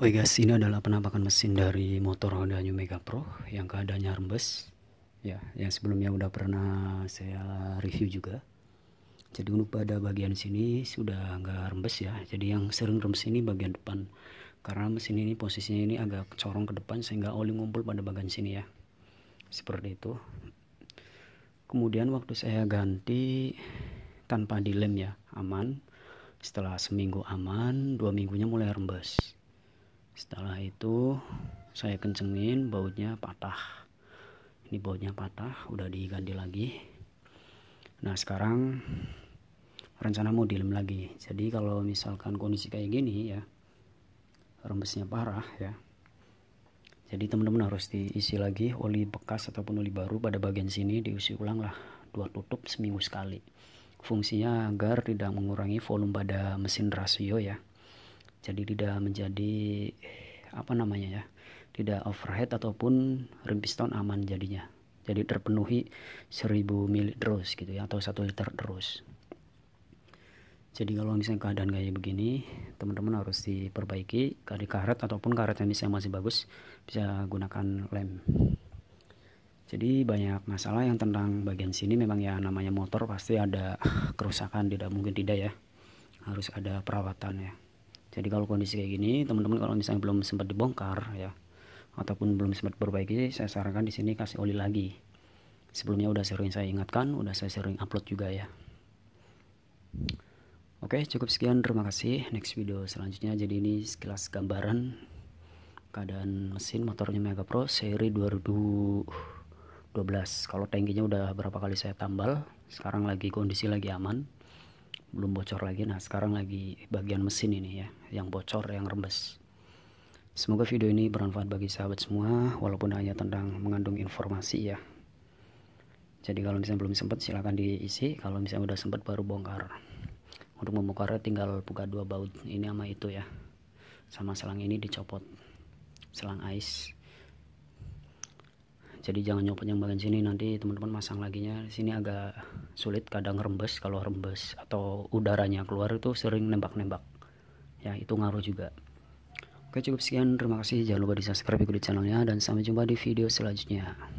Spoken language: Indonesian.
Oke oh iya guys, ini adalah penampakan mesin dari motor Honda New Mega Pro yang keadaannya rembes. Ya, yang sebelumnya udah pernah saya review juga. Jadi untuk pada bagian sini sudah nggak rembes ya. Jadi yang sering rembes ini bagian depan. Karena mesin ini posisinya ini agak corong ke depan sehingga oli ngumpul pada bagian sini ya. Seperti itu. Kemudian waktu saya ganti tanpa dilem ya, aman. Setelah seminggu aman, dua minggunya mulai rembes setelah itu saya kencengin bautnya patah ini bautnya patah udah diganti lagi nah sekarang rencana mau dilem lagi jadi kalau misalkan kondisi kayak gini ya rembesnya parah ya jadi teman-teman harus diisi lagi oli bekas ataupun oli baru pada bagian sini diisi ulang lah dua tutup seminggu sekali fungsinya agar tidak mengurangi volume pada mesin rasio ya jadi tidak menjadi apa namanya ya tidak overhead ataupun rim piston aman jadinya jadi terpenuhi 1000 ml terus gitu ya atau satu liter terus jadi kalau misalnya keadaan kayak begini teman-teman harus diperbaiki dari karet ataupun karet yang misalnya masih bagus bisa gunakan lem jadi banyak masalah yang tentang bagian sini memang ya namanya motor pasti ada kerusakan tidak mungkin tidak ya harus ada perawatan ya jadi kalau kondisi kayak gini teman-teman kalau misalnya belum sempat dibongkar ya ataupun belum sempat perbaiki saya sarankan di sini kasih oli lagi sebelumnya udah sering saya ingatkan udah saya sering upload juga ya oke cukup sekian terima kasih next video selanjutnya jadi ini sekilas gambaran keadaan mesin motornya Mega Pro seri 2012 kalau tangkinya udah berapa kali saya tambal sekarang lagi kondisi lagi aman belum bocor lagi nah sekarang lagi bagian mesin ini ya yang bocor yang rembes semoga video ini bermanfaat bagi sahabat semua walaupun hanya tentang mengandung informasi ya jadi kalau misalnya belum sempat silahkan diisi kalau misalnya udah sempat baru bongkar untuk membongkarnya tinggal buka dua baut ini sama itu ya sama selang ini dicopot selang ais jadi jangan nyopot yang bagian sini nanti teman-teman masang lagi nya sini agak sulit kadang rembes kalau rembes atau udaranya keluar itu sering nembak-nembak ya itu ngaruh juga oke cukup sekian terima kasih jangan lupa di subscribe ikuti channelnya dan sampai jumpa di video selanjutnya